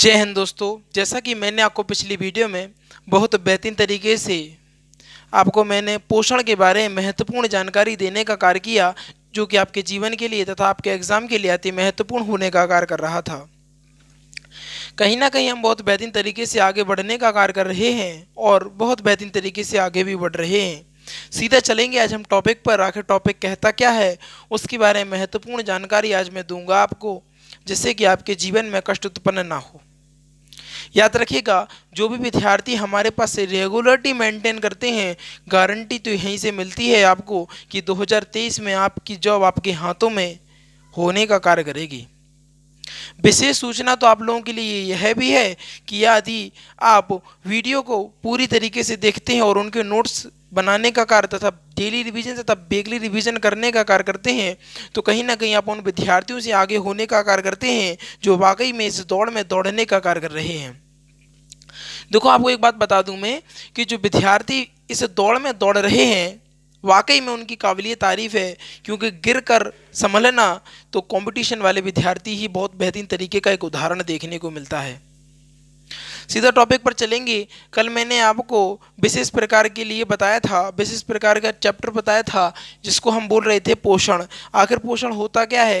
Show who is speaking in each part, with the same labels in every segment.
Speaker 1: जय हिंद दोस्तों जैसा कि मैंने आपको पिछली वीडियो में बहुत बेहतरीन तरीके से आपको मैंने पोषण के बारे में महत्वपूर्ण जानकारी देने का कार्य किया जो कि आपके जीवन के लिए तथा आपके एग्ज़ाम के लिए अति महत्वपूर्ण होने का कार्य कर रहा था कहीं ना कहीं हम बहुत बेहतरीन तरीके से आगे बढ़ने का कार्य कर रहे हैं और बहुत बेहतरीन तरीके से आगे भी बढ़ रहे हैं सीधा चलेंगे आज हम टॉपिक पर आखिर टॉपिक कहता क्या है उसके बारे में महत्वपूर्ण जानकारी आज मैं दूंगा आपको जिससे कि आपके जीवन में कष्ट उत्पन्न ना हो याद रखिएगा जो भी विद्यार्थी हमारे पास रेगुलरली मेंटेन करते हैं गारंटी तो यहीं से मिलती है आपको कि 2023 में आपकी जॉब आपके हाथों में होने का कार्य करेगी विशेष सूचना तो आप लोगों के लिए यह भी है कि यदि आप वीडियो को पूरी तरीके से देखते हैं और उनके नोट्स बनाने का कार्य तथा डेली रिवीजन तथा बेगली रिवीजन करने का कार्य करते हैं तो कहीं ना कहीं आप उन विद्यार्थियों से आगे होने का कार्य करते हैं जो वाकई में इस दौड़ में दौड़ने का कार्य कर रहे हैं देखो आपको एक बात बता दूं मैं कि जो विद्यार्थी इस दौड़ में दौड़ रहे हैं वाकई में उनकी काबिलिय तारीफ़ है क्योंकि गिर कर संभलना तो कॉम्पिटिशन वाले विद्यार्थी ही बहुत बेहतरीन तरीके का एक उदाहरण देखने को मिलता है सीधा टॉपिक पर चलेंगे कल मैंने आपको विशेष प्रकार के लिए बताया था विशेष प्रकार का चैप्टर बताया था जिसको हम बोल रहे थे पोषण आखिर पोषण होता क्या है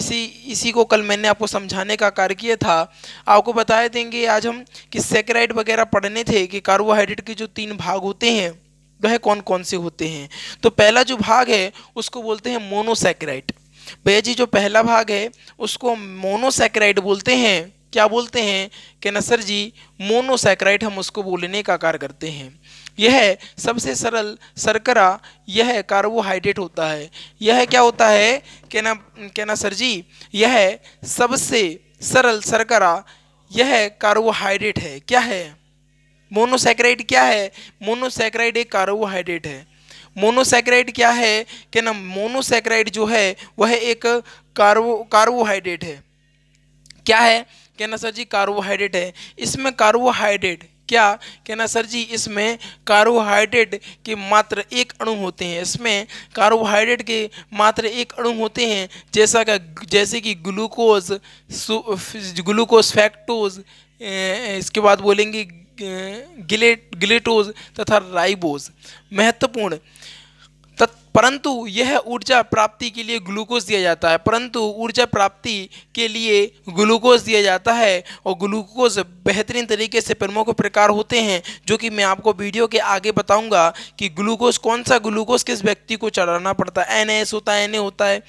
Speaker 1: इसी इसी को कल मैंने आपको समझाने का कार्य किया था आपको बताए देंगे आज हम कि सेक्राइड वगैरह पढ़ने थे कि कार्बोहाइड्रेट के जो तीन भाग होते हैं वह कौन कौन से होते हैं तो पहला जो भाग है उसको बोलते हैं मोनोसेक्राइड भैया जी जो पहला भाग है उसको मोनोसेक्राइड बोलते हैं क्या बोलते हैं कि सर जी मोनोसैक्राइड हम उसको बोलने का कार्य करते हैं यह सबसे सरल सरकरा यह कार्बोहाइड्रेट होता है यह क्या होता है कहना कहना सर जी यह सबसे सरल सरकरा यह कार्बोहाइड्रेट है क्या है मोनोसैक्राइड क्या है मोनोसैक्राइड एक कार्बोहाइड्रेट है मोनोसैक्राइड क्या है कहना ना मोनोसैक्राइड जो है वह एक कार्बो कार्बोहाइड्रेट है क्या है कहना सर जी कार्बोहाइड्रेट है इसमें कार्बोहाइड्रेट क्या कहना सर जी इसमें कार्बोहाइड्रेट के मात्र एक अणु होते हैं इसमें कार्बोहाइड्रेट के मात्र एक अणु होते हैं जैसा का जैसे कि ग्लूकोज ग्लूकोज फैक्टोज इसके बाद बोलेंगे गिलेट गिलेटोज तथा राइबोज महत्वपूर्ण परंतु यह ऊर्जा प्राप्ति के लिए ग्लूकोज दिया जाता है परंतु ऊर्जा प्राप्ति के लिए ग्लूकोज दिया जाता है और ग्लूकोज बेहतरीन तरीके से प्रमुख प्रकार होते हैं जो कि मैं आपको वीडियो के आगे बताऊंगा कि ग्लूकोज कौन सा ग्लूकोज किस व्यक्ति को चढ़ाना पड़ता है एन होता है एन होता है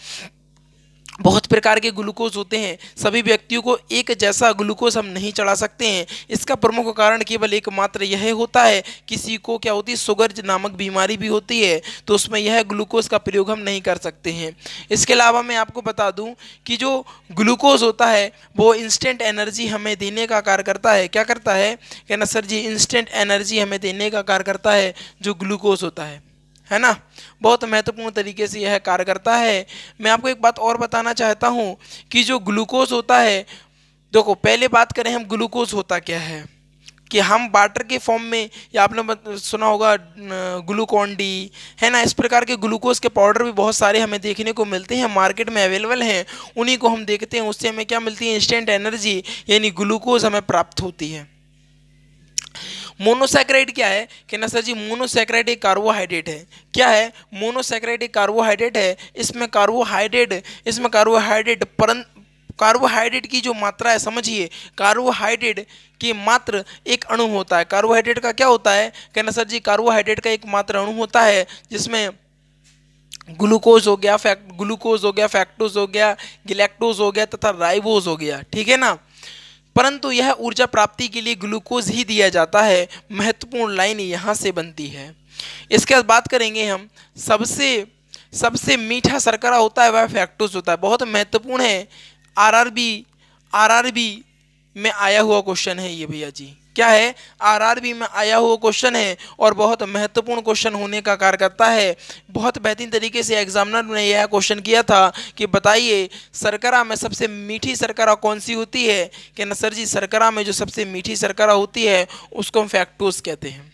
Speaker 1: बहुत प्रकार के ग्लूकोज होते हैं सभी व्यक्तियों को एक जैसा ग्लूकोज हम नहीं चढ़ा सकते हैं इसका प्रमुख कारण केवल एकमात्र यह होता है किसी को क्या होती है शुगर नामक बीमारी भी होती है तो उसमें यह ग्लूकोज का प्रयोग हम नहीं कर सकते हैं इसके अलावा मैं आपको बता दूं कि जो ग्लूकोज होता है वो इंस्टेंट एनर्जी हमें देने का कार्य करता है क्या करता है कहना सर जी इंस्टेंट एनर्जी हमें देने का कार्य करता है जो ग्लूकोज होता है है ना बहुत महत्वपूर्ण तरीके से यह कार्य करता है मैं आपको एक बात और बताना चाहता हूँ कि जो ग्लूकोज होता है देखो पहले बात करें हम ग्लूकोज होता क्या है कि हम वाटर के फॉर्म में या आपने सुना होगा ग्लूकॉन डी है ना इस प्रकार के ग्लूकोज के पाउडर भी बहुत सारे हमें देखने को मिलते हैं मार्केट में अवेलेबल हैं उन्हीं को हम देखते हैं उससे हमें क्या मिलती है इंस्टेंट एनर्जी यानी ग्लूकोज हमें प्राप्त होती है मोनोसैक्राइड क्या है कहना सर जी मोनोसैक्राइड एक कार्बोहाइड्रेट है क्या है मोनोसैक्राइड एक कार्बोहाइड्रेट है इसमें कार्बोहाइड्रेट इसमें कार्बोहाइड्रेट परं कार्बोहाइड्रेट की जो मात्रा है समझिए कार्बोहाइड्रेट के मात्र एक अणु होता है कार्बोहाइड्रेट का क्या होता है कहना सर जी कार्बोहाइड्रेट का एक मात्र अणु होता है जिसमें ग्लूकोज हो गया फैक्ट ग्लूकोज हो गया फैक्टोज हो गया गिलेक्टोज हो गया तथा राइबोज हो गया ठीक है ना परंतु यह ऊर्जा प्राप्ति के लिए ग्लूकोज ही दिया जाता है महत्वपूर्ण लाइन यहाँ से बनती है इसके बाद बात करेंगे हम सबसे सबसे मीठा सरकरा होता है वह फैक्टोज होता है बहुत महत्वपूर्ण है आरआरबी आरआरबी में आया हुआ क्वेश्चन है ये भैया जी क्या है आरआरबी में आया हुआ क्वेश्चन है और बहुत महत्वपूर्ण क्वेश्चन होने का कार्य करता है बहुत बेहतरीन तरीके से एग्जामिनर ने यह क्वेश्चन किया था कि बताइए सरकरा में सबसे मीठी सरकरा कौन सी होती है कि न सर जी सरकरा में जो सबसे मीठी सरकरा होती है उसको हम फैक्टोस कहते हैं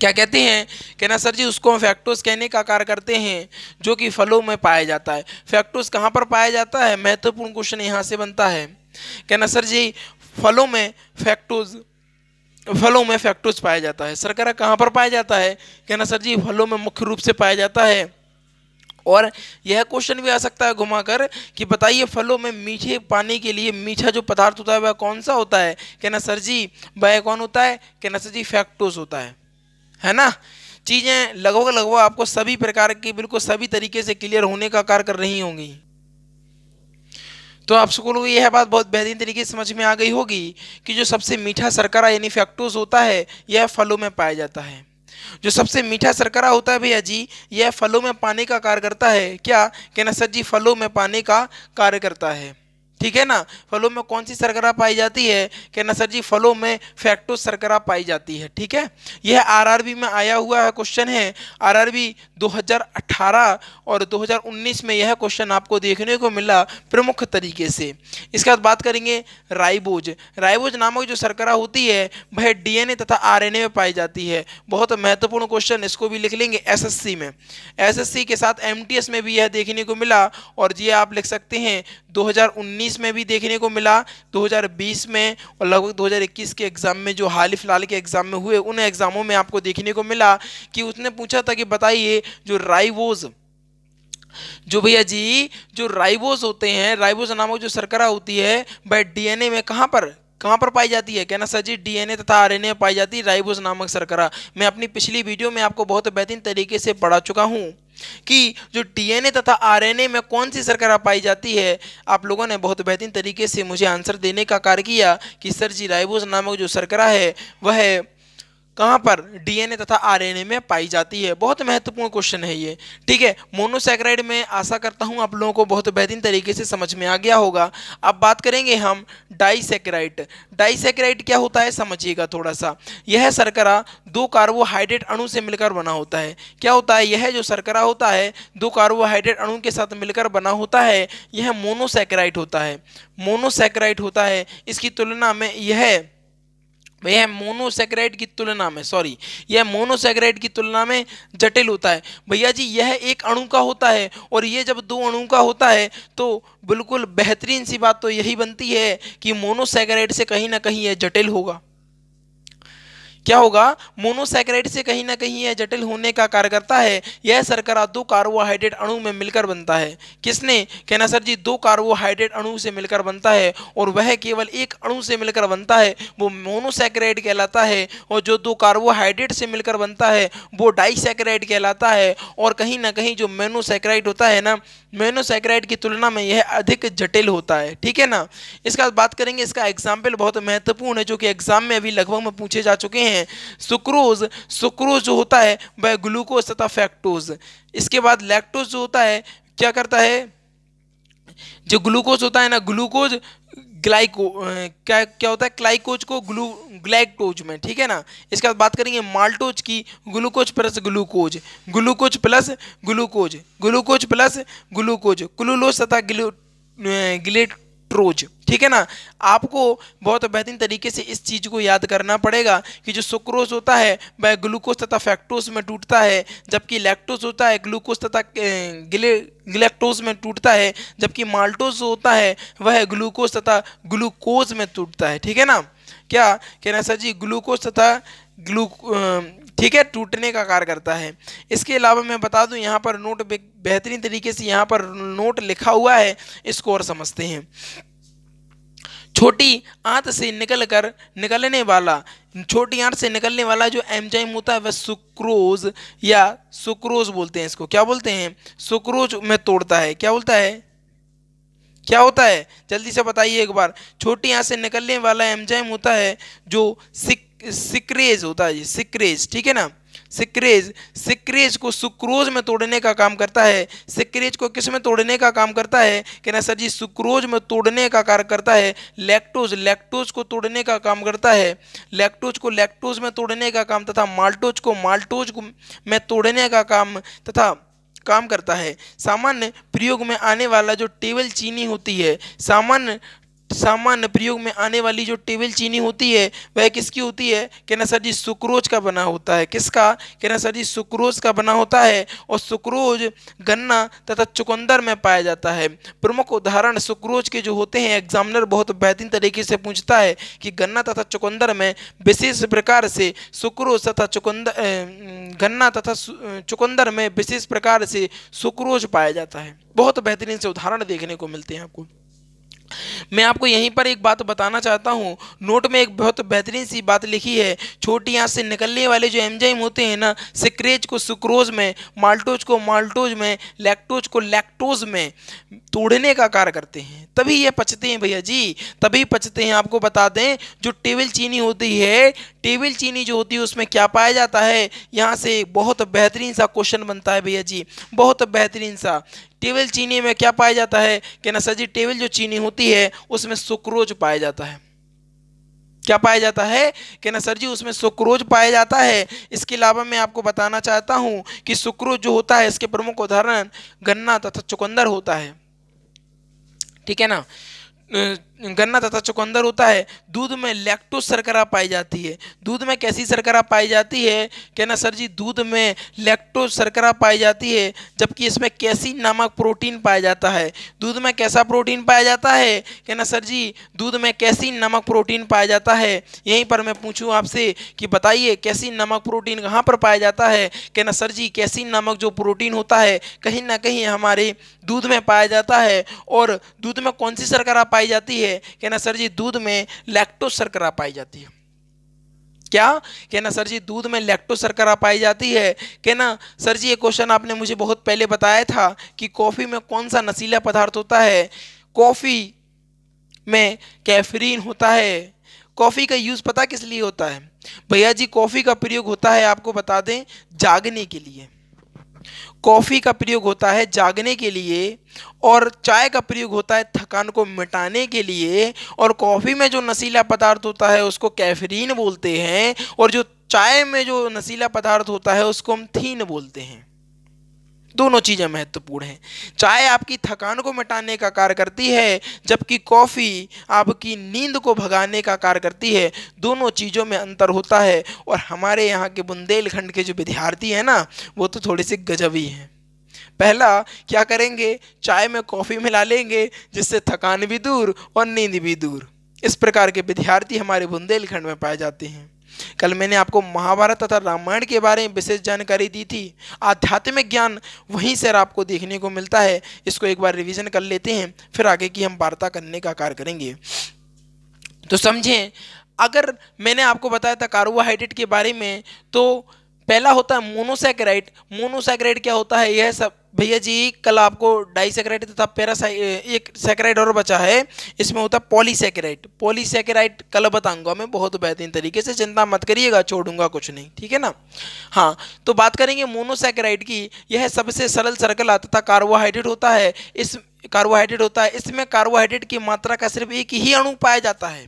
Speaker 1: क्या कहते हैं कहना सर जी उसको हम फैक्टोस कहने का कार्य करते हैं जो कि फलों में पाया जाता है फैक्टोस कहाँ पर पाया जाता है महत्वपूर्ण क्वेश्चन यहाँ से बनता है कहना सर जी फलों में फैक्टोज फलों में फैक्टोज पाया जाता है सरकरा कहाँ पर पाया जाता है कहना सर जी फलों में मुख्य रूप से पाया जाता है और यह क्वेश्चन भी आ सकता है घुमाकर कि बताइए फलों में मीठे पानी के लिए मीठा जो पदार्थ होता है वह कौन सा होता है कहना सर जी वह कौन होता है कहना सर जी फैक्टोज होता है है ना चीज़ें लगभग लगभग आपको सभी प्रकार की बिल्कुल सभी तरीके से क्लियर होने का कार्य कर रही होंगी तो आप सबको लोग यह बात बहुत बेहतरीन तरीके से समझ में आ गई होगी कि जो सबसे मीठा सरकरा यानी फैक्टोज होता है यह फलों में पाया जाता है जो सबसे मीठा सरकरा होता है भैया जी यह फलों में पाने का कार्य करता है क्या कहना सर जी फलों में पाने का कार्य करता है ठीक है ना फलों में कौन सी सरकरा पाई जाती है कहना सर जी फलों में फैक्टो सरकरा पाई जाती है ठीक है यह आरआरबी में आया हुआ है क्वेश्चन है आरआरबी 2018 और 2019 में यह क्वेश्चन आपको देखने को मिला प्रमुख तरीके से इसके बाद बात करेंगे राइबोज राइबोज नामक जो सरकरा होती है वह डी तथा आर में पाई जाती है बहुत महत्वपूर्ण क्वेश्चन इसको भी लिख लेंगे एस में एस के साथ एम में भी यह देखने को मिला और ये आप लिख सकते हैं 2019 में भी देखने को मिला 2020 में और लगभग 2021 के एग्ज़ाम में जो हाल फिलहाल के एग्ज़ाम में हुए उन एग्ज़ामों में आपको देखने को मिला कि उसने पूछा था कि बताइए जो राइवोज़ जो भैया जी जो राइबोस होते हैं राइबोस नामक जो सरकरा होती है वह डीएनए में कहाँ पर कहाँ पर पाई जाती है कहना सर जी डीएनए तथा आरएनए में पाई जाती है राइबोस नामक सरकरा मैं अपनी पिछली वीडियो में आपको बहुत बेहतरीन तरीके से पढ़ा चुका हूँ कि जो डीएनए तथा आरएनए में कौन सी सरकरा पाई जाती है आप लोगों ने बहुत बेहतरीन तरीके से मुझे आंसर देने का कार्य किया कि सर जी राइबोस नामक जो सरकरा है वह कहाँ पर डीएनए तथा आरएनए में पाई जाती है बहुत महत्वपूर्ण क्वेश्चन है ये ठीक है मोनोसेक्राइड में आशा करता हूँ आप लोगों को बहुत बेहतरीन तरीके से समझ में आ गया होगा अब बात करेंगे हम डाइसेक्राइड डाइसेक्राइड क्या होता है समझिएगा थोड़ा सा यह सरकरा दो कार्बोहाइड्रेट अणु से मिलकर बना होता है क्या होता है यह जो सरकरा होता है दो कार्बोहाइड्रेट अणु के साथ मिलकर बना होता है यह मोनोसेक्राइट होता है मोनोसेक्राइट होता है इसकी तुलना में यह भैया मोनोसेक्राइड की तुलना में सॉरी यह मोनोसेक्राइड की तुलना में जटिल होता है भैया जी यह एक अणु का होता है और यह जब दो अणु का होता है तो बिल्कुल बेहतरीन सी बात तो यही बनती है कि मोनोसेक्राइड से कहीं ना कहीं यह जटिल होगा क्या होगा मोनोसैकराइड से कहीं ना कहीं यह जटिल होने का कार्य करता है यह सरकरा दो कार्बोहाइड्रेट अणु में मिलकर बनता है किसने कहना सर जी दो कार्बोहाइड्रेट अणु से मिलकर बनता है और वह केवल एक अणु से मिलकर बनता है वो मोनोसेक्राइड कहलाता है और जो दो कार्बोहाइड्रेट से मिलकर बनता है वो डाइसैकराइड कहलाता है और कहीं ना कहीं जो मोनोसैकराइड होता है ना मोनोसेक्राइड की तुलना में यह अधिक जटिल होता है ठीक है ना बाद बात करेंगे इसका एग्जाम्पल बहुत महत्वपूर्ण है जो कि एग्जाम में अभी लगभग में पूछे जा चुके हैं सुक्रोज सुक्रोज जो होता है वह ग्लूकोज तथा फैक्टोज इसके बाद लैक्टोज जो होता है क्या करता है जो ग्लूकोज होता है ना ग्लूकोज ग्लाइको क्या क्या होता है क्लाइकोज को ग्लू ग्लाइकोज में ठीक है ना इसके बाद बात करेंगे माल्टोज की glucose plus glucose glucose plus glucose glucose plus glucose glucose तथा ग्लू ग्लेट रोज ठीक है ना आपको बहुत बेहतरीन तरीके से इस चीज़ को याद करना पड़ेगा कि जो सुक्रोज होता है वह ग्लूकोज तथा फैक्टोज में टूटता है जबकि लैक्टोज होता है ग्लूकोज तथा गिले ग्लैक्टोज में टूटता है जबकि माल्टोज होता है वह ग्लूकोज तथा ग्लूकोज में टूटता है ठीक है ना क्या कहना सर जी ग्लूकोज तथा ग्लू ठीक है टूटने का कार्य करता है इसके अलावा मैं बता दूं यहाँ पर नोट बेहतरीन तरीके से यहाँ पर नोट लिखा हुआ है इसको और समझते हैं छोटी आंत से निकलकर निकलने वाला छोटी आंत से निकलने वाला जो एमजाइम होता है वह सुक्रोज या सुक्रोज बोलते हैं इसको क्या बोलते हैं सुक्रोज में तोड़ता है क्या बोलता है क्या होता है जल्दी से बताइए एक बार छोटी आंत से निकलने वाला एमजाइम होता है जो सिक सिक्रेज होता है सिक्रेज ठीक है ना सिक्रेज सिक्रेज को सुक्रोज में तोड़ने का काम करता है सिक्रेज को किस में तोड़ने का काम करता है ना सर जी सुक्रोज में तोड़ने का कार्य करता है लैक्टोज लैक्टोज को तोड़ने का काम करता है लैक्टोज को लैक्टोज में तोड़ने का काम तथा माल्टोज को माल्टोज में तोड़ने का काम तथा काम करता है सामान्य प्रयोग में आने वाला जो टेबल चीनी होती है सामान्य सामान्य प्रयोग में आने वाली जो टेबल चीनी होती है वह किसकी होती है कहना सर जी सुक्रोज का बना होता है किसका कहना सर जी सुक्रोज का बना होता है और सुक्रोज गन्ना तथा चुकंदर में पाया जाता है प्रमुख उदाहरण सुक्रोज के जो होते हैं एग्जामिनर बहुत बेहतरीन तरीके से पूछता है कि गन्ना तथा चुकंदर में विशेष प्रकार से सुक्रोज तथा चुकंदर गन्ना तथा चुकंदर में विशेष प्रकार से सुक्रोज पाया जाता है बहुत बेहतरीन से उदाहरण देखने को मिलते हैं आपको मैं आपको यहीं पर एक बात बताना चाहता हूँ नोट में एक बहुत बेहतरीन सी बात लिखी है छोटी आँख से निकलने वाले जो एंजाइम होते हैं ना सिक्रेज को सुक्रोज में माल्टोज को माल्टोज में लैक्टोज को लैक्टोज में तोड़ने का कार्य करते हैं तभी ये पचते हैं भैया जी तभी पचते हैं आपको बता दें जो टेबल चीनी होती है टेबल चीनी जो होती है उसमें क्या पाया जाता है यहाँ से बहुत बेहतरीन सा क्वेश्चन बनता है भैया जी बहुत बेहतरीन सा टेबल चीनी में क्या पाया जाता है कहना सर जी टेबल जो चीनी होती है उसमें सुक्रोज पाया जाता है क्या पाया जाता है कहना सर जी उसमें सुक्रोज पाया जाता है इसके अलावा मैं आपको बताना चाहता हूँ कि सुक्रोज जो होता है इसके प्रमुख उदाहरण गन्ना तथा चुकंदर होता है ठीक है ना गन्ना तथा चुकंदर होता है दूध में लैक्टोज शर्करा पाई जाती है दूध में कैसी शर्करा पाई जाती है कहना सर जी दूध में लैक्टोज शर्करा पाई जाती है जबकि इसमें कैसी नामक प्रोटीन पाया जाता है दूध में कैसा प्रोटीन पाया जाता है कहना सर जी दूध में कैसी नमक प्रोटीन पाया जाता है यहीं पर मैं पूछूँ आपसे कि बताइए कैसी नमक प्रोटीन कहाँ पर पाया जाता है कहना सर जी कैसी नमक जो प्रोटीन होता है कहीं ना कहीं हमारे दूध में पाया जाता है और दूध में कौन सी शर्करा पाई जाती है है कहना सर जी दूध में लैक्टो सरकरा पाई जाती है क्या कहना सर जी दूध में लैक्टो सरकरा पाई जाती है कहना सर जी ये क्वेश्चन आपने मुझे बहुत पहले बताया था कि कॉफ़ी में कौन सा नशीला पदार्थ होता है कॉफ़ी में कैफरीन होता है कॉफ़ी का यूज़ पता किस लिए होता है भैया जी कॉफ़ी का प्रयोग होता है आपको बता दें जागने के लिए कॉफ़ी का प्रयोग होता है जागने के लिए और चाय का प्रयोग होता है थकान को मिटाने के लिए और कॉफ़ी में जो नशीला पदार्थ होता है उसको कैफरीन बोलते हैं और जो चाय में जो नशीला पदार्थ होता है उसको हम थीन बोलते हैं दोनों चीज़ें महत्वपूर्ण हैं चाय आपकी थकान को मिटाने का कार्य करती है जबकि कॉफ़ी आपकी नींद को भगाने का कार्य करती है दोनों चीज़ों में अंतर होता है और हमारे यहाँ के बुंदेलखंड के जो विद्यार्थी हैं ना वो तो थोड़े से गजबी हैं पहला क्या करेंगे चाय में कॉफ़ी मिला लेंगे जिससे थकान भी दूर और नींद भी दूर इस प्रकार के विद्यार्थी हमारे बुंदेलखंड में पाए जाते हैं कल मैंने आपको महाभारत तथा रामायण के बारे में विशेष जानकारी दी थी आध्यात्मिक ज्ञान वहीं से आपको देखने को मिलता है इसको एक बार रिविजन कर लेते हैं फिर आगे की हम वार्ता करने का कार्य करेंगे तो समझें अगर मैंने आपको बताया था कार्बोहाइड्रेट के बारे में तो पहला होता है मोनोसैक्राइड मोनोसैक्राइड क्या होता है यह सब भैया जी कल आपको सेक्राइट तथा पैरासाइ एक सेक्राइड और बचा है इसमें होता है पॉली पॉलीसेक्राइड कल बताऊंगा मैं बहुत बेहतरीन तरीके से चिंता मत करिएगा छोड़ूंगा कुछ नहीं ठीक है ना हाँ तो बात करेंगे मोनोसेक्राइड की यह सबसे सरल सर्कल तथा कार्बोहाइड्रेट होता है इस कार्बोहाइड्रेट होता है इसमें कार्बोहाइड्रेट की मात्रा का सिर्फ एक ही अणु पाया जाता है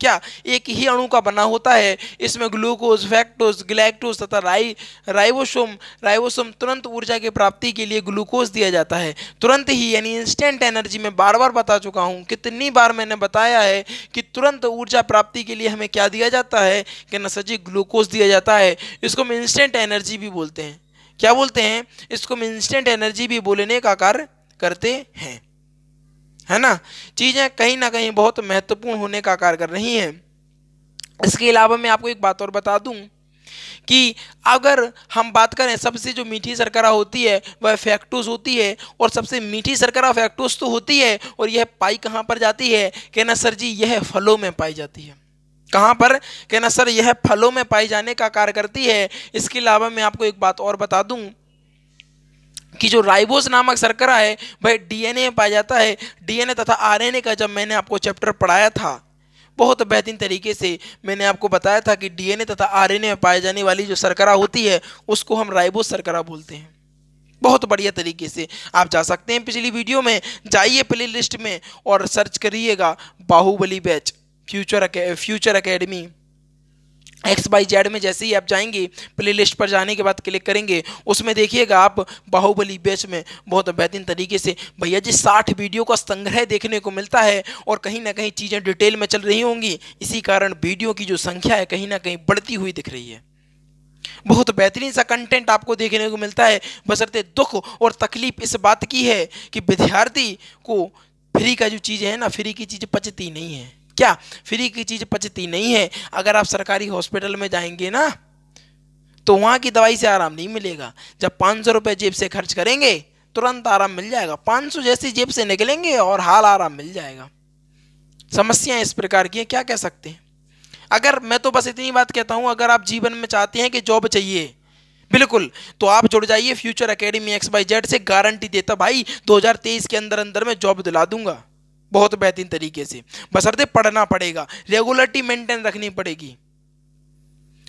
Speaker 1: क्या एक ही अणु का बना होता है इसमें ग्लूकोज फैक्टोज ग्लैक्टोज तथा राइ राइबोसोम राइबोसोम तुरंत ऊर्जा की प्राप्ति के लिए ग्लूकोज दिया जाता है तुरंत ही यानी इंस्टेंट एनर्जी में बार बार बता चुका हूँ कितनी बार मैंने बताया है कि तुरंत ऊर्जा प्राप्ति के लिए हमें क्या दिया जाता है कि नसजी ग्लूकोज दिया जाता है इसको हम इंस्टेंट एनर्जी भी बोलते हैं क्या बोलते हैं इसको हम इंस्टेंट एनर्जी भी बोलने का कार्य करते हैं है ना चीज़ें कहीं ना कहीं बहुत महत्वपूर्ण होने का कार्य कर रही हैं इसके अलावा मैं आपको एक बात और बता दूं कि अगर हम बात करें सबसे जो मीठी सरकरा होती है वह फैक्टोस होती है और सबसे मीठी सरकरा फैक्टोस तो होती है और यह पाई कहाँ पर जाती है कहना सर जी यह फलों में पाई जाती है कहाँ पर कहना सर यह फलों में पाई जाने का कार्य करती है इसके अलावा मैं आपको एक बात और बता दूँ कि जो राइबोस नामक सरकरा है वह डीएनए में पाया जाता है डीएनए तथा आरएनए का जब मैंने आपको चैप्टर पढ़ाया था बहुत बेहतरीन तरीके से मैंने आपको बताया था कि डीएनए तथा आरएनए में पाई जाने वाली जो सरकरा होती है उसको हम राइबोस सरकरा बोलते हैं बहुत बढ़िया तरीके से आप जा सकते हैं पिछली वीडियो में जाइए प्ले लिस्ट में और सर्च करिएगा Bahubali batch future future academy X by Z में जैसे ही आप जाएंगे प्ले लिस्ट पर जाने के बाद क्लिक करेंगे उसमें देखिएगा आप बाहुबली बेच में बहुत बेहतरीन तरीके से भैया जी साठ वीडियो का संग्रह देखने को मिलता है और कहीं ना कहीं चीज़ें डिटेल में चल रही होंगी इसी कारण वीडियो की जो संख्या है कहीं ना कहीं बढ़ती हुई दिख रही है बहुत बेहतरीन सा कंटेंट आपको देखने को मिलता है बसरते दुख और तकलीफ इस बात की है कि विद्यार्थी को फ्री का जो चीज़ें हैं ना फ्री की चीज़ें पचती नहीं है क्या फ्री की चीज़ पचती नहीं है अगर आप सरकारी हॉस्पिटल में जाएंगे ना तो वहाँ की दवाई से आराम नहीं मिलेगा जब पाँच सौ रुपये जेब से खर्च करेंगे तुरंत आराम मिल जाएगा पाँच सौ जैसी जेब से निकलेंगे और हाल आराम मिल जाएगा समस्याएं इस प्रकार की हैं क्या कह सकते हैं अगर मैं तो बस इतनी बात कहता हूँ अगर आप जीवन में चाहते हैं कि जॉब चाहिए बिल्कुल तो आप जुड़ जाइए future academy X by Z से गारंटी देता भाई 2023 के अंदर अंदर मैं जॉब दिला दूंगा बहुत बेहतरीन तरीके से बसरते पढ़ना पड़ेगा रेगुलरिटी मेंटेन रखनी पड़ेगी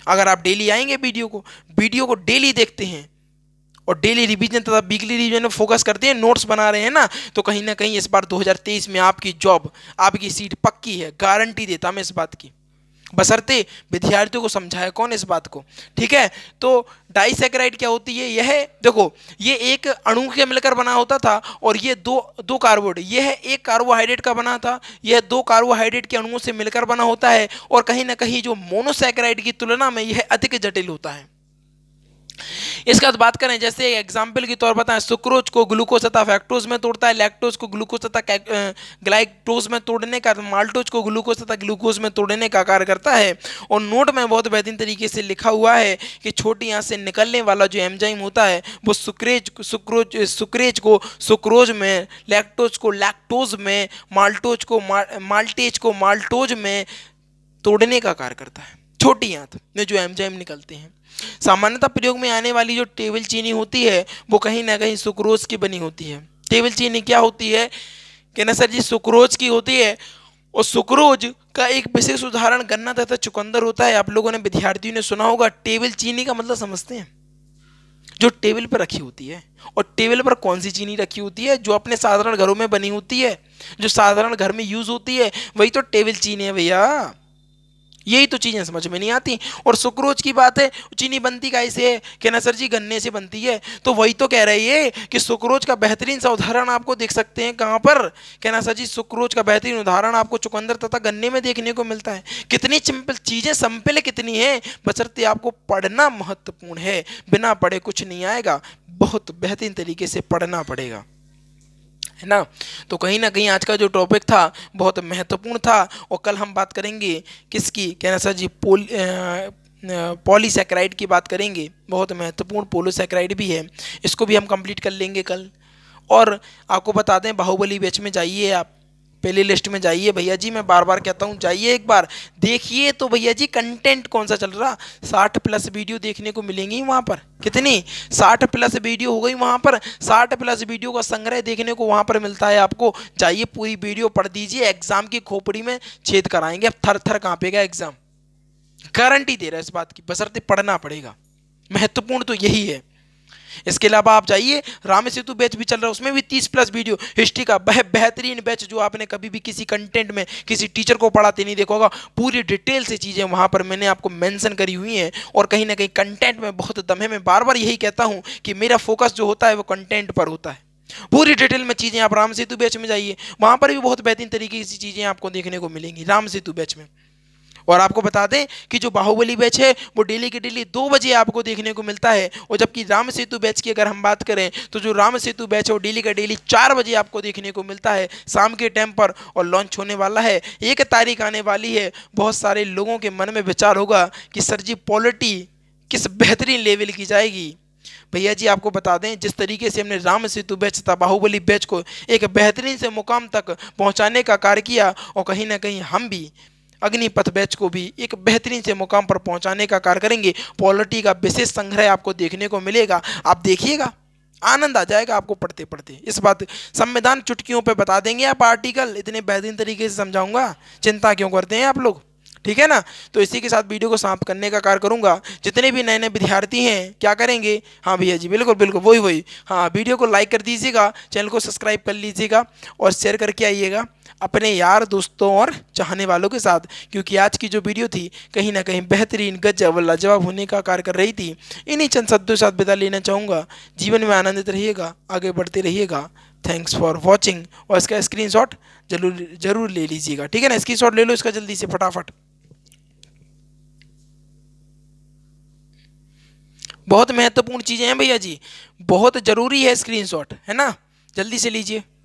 Speaker 1: अगर आप डेली आएंगे वीडियो को वीडियो को डेली देखते हैं और डेली रिवीजन तथा वीकली रिवीजन में फोकस करते हैं नोट्स बना रहे हैं ना तो कहीं ना कहीं इस बार 2023 में आपकी जॉब आपकी सीट पक्की है गारंटी देता मैं इस बात की बसरते विद्यार्थियों को समझाया कौन इस बात को ठीक है तो डाइसेक्राइड क्या होती है यह देखो ये एक अणु के मिलकर बना होता था और ये दो दो कार्बोड यह एक कार्बोहाइड्रेट का बना था यह दो कार्बोहाइड्रेट के अणुओं से मिलकर बना होता है और कहीं ना कहीं जो मोनोसेक्राइड की तुलना में यह अधिक जटिल होता है इसके बाद बात करें जैसे एग्जाम्पल के तौर बताएं सुक्रोज को ग्लूकोज तथा फैक्टोज में तोड़ता है लैक्टोज को ग्लूकोज तथा ग्लाइक्टोज में तोड़ने का माल्टोज को ग्लूकोज तथा ग्लूकोज में तोड़ने का कार्य करता है और नोट में बहुत बेहतरीन तरीके से लिखा हुआ है कि छोटी यहाँ से निकलने वाला जो एमजाइम होता है वो सुक्रेज सुक्रोज सुक्रेज को सुक्रोज में लैक्टोज को लैक्टोज में माल्टोज को माल्टेज को माल्टोज में तोड़ने का कार्य करता है छोटी आंत में जो एमजाइम निकलते हैं सामान्यतः प्रयोग में आने वाली जो टेबल चीनी होती है वो कहीं ना कहीं सुक्रोज की बनी होती है टेबल चीनी क्या होती है कहना सर जी सुक्रोज की होती है और सुक्रोज का एक विशेष उदाहरण गन्ना तथा चुकंदर होता है आप लोगों ने विद्यार्थियों ने सुना होगा टेबल चीनी का मतलब समझते हैं जो टेबल पर रखी होती है और टेबल पर कौन सी चीनी रखी होती है जो अपने साधारण घरों में बनी होती है जो साधारण घर में यूज होती है वही तो टेबल चीनी है भैया यही तो चीज़ें समझ में नहीं आती और सुक्रोज की बात है चीनी बनती का ऐसे है कि ना सर जी गन्ने से बनती है तो वही तो कह रही है कि सुक्रोज का बेहतरीन सा उदाहरण आपको देख सकते हैं कहाँ पर कहना सर जी सुक्रोज का बेहतरीन उदाहरण आपको चुकंदर तथा गन्ने में देखने को मिलता है कितनी चीज़ें सिंपल कितनी है बसरते आपको पढ़ना महत्वपूर्ण है बिना पढ़े कुछ नहीं आएगा बहुत बेहतरीन तरीके से पढ़ना पड़ेगा है ना तो कहीं ना कहीं आज का जो टॉपिक था बहुत महत्वपूर्ण था और कल हम बात करेंगे किसकी कहना सर जी पोल पॉलीसेक्राइड की बात करेंगे बहुत महत्वपूर्ण पोलोसेक्राइड भी है इसको भी हम कंप्लीट कर लेंगे कल और आपको बता दें बाहुबली बेच में जाइए आप पहली लिस्ट में जाइए भैया जी मैं बार बार कहता हूँ जाइए एक बार देखिए तो भैया जी कंटेंट कौन सा चल रहा साठ प्लस वीडियो देखने को मिलेंगी वहाँ पर कितनी साठ प्लस वीडियो हो गई वहाँ पर साठ प्लस वीडियो का संग्रह देखने को वहाँ पर मिलता है आपको जाइए पूरी वीडियो पढ़ दीजिए एग्जाम की खोपड़ी में छेद कराएंगे अब थर थर कांपेगा एग्जाम गारंटी दे रहा है इस बात की बसरते पढ़ना पड़ेगा महत्वपूर्ण तो यही है इसके अलावा आप जाइए राम सेतु बैच भी चल रहा है उसमें भी तीस प्लस वीडियो हिस्ट्री का बह बेहतरीन बैच जो आपने कभी भी किसी कंटेंट में किसी टीचर को पढ़ाते नहीं देखा होगा पूरी डिटेल से चीज़ें वहाँ पर मैंने आपको मैंसन करी हुई हैं और कहीं ना कहीं कंटेंट में बहुत दमे में बार बार यही कहता हूँ कि मेरा फोकस जो होता है वो कंटेंट पर होता है पूरी डिटेल में चीज़ें आप राम सेतु बैच में जाइए वहाँ पर भी बहुत बेहतरीन तरीके की चीज़ें आपको देखने को मिलेंगी राम सेतु बैच में और आपको बता दें कि जो बाहुबली बैच है वो डेली के डेली दो बजे आपको देखने को मिलता है और जबकि राम सेतु बैच की अगर हम बात करें तो जो राम सेतु बैच है वो डेली का डेली चार बजे आपको देखने को मिलता है शाम के टाइम पर और लॉन्च होने वाला है एक तारीख आने वाली है बहुत सारे लोगों के मन में विचार होगा कि सर जी पॉलिटी किस बेहतरीन लेवल की जाएगी भैया जी आपको बता दें जिस तरीके से हमने राम सेतु बैच तथा बाहुबली बैच को एक बेहतरीन से मुकाम तक पहुंचाने का कार्य किया और कहीं ना कहीं हम भी अग्निपथ बैच को भी एक बेहतरीन से मुकाम पर पहुंचाने का कार्य करेंगे पॉलिटी का विशेष संग्रह आपको देखने को मिलेगा आप देखिएगा आनंद आ जाएगा आपको पढ़ते पढ़ते इस बात संविधान चुटकियों पे बता देंगे आप आर्टिकल इतने बेहतरीन तरीके से समझाऊंगा चिंता क्यों करते हैं आप लोग ठीक है ना तो इसी के साथ वीडियो को समाप्त करने का कार्य करूंगा जितने भी नए नए विद्यार्थी हैं क्या करेंगे हाँ भैया जी बिल्कुल बिल्कुल वही वही हाँ वीडियो को लाइक कर दीजिएगा चैनल को सब्सक्राइब कर लीजिएगा और शेयर करके आइएगा अपने यार दोस्तों और चाहने वालों के साथ क्योंकि आज की जो वीडियो थी कहीं ना कहीं बेहतरीन गजब लाजवाब होने का कार्य कर रही थी इन्हीं चंद शब्दों के साथ विदा लेना चाहूँगा जीवन में आनंदित रहिएगा आगे बढ़ते रहिएगा थैंक्स फॉर वॉचिंग और इसका स्क्रीनशॉट जरूर जरूर ले लीजिएगा ठीक है ना स्क्रीनशॉट ले लो इसका जल्दी से फटाफट बहुत महत्वपूर्ण चीज़ें हैं भैया जी बहुत ज़रूरी है स्क्रीनशॉट है ना जल्दी से लीजिए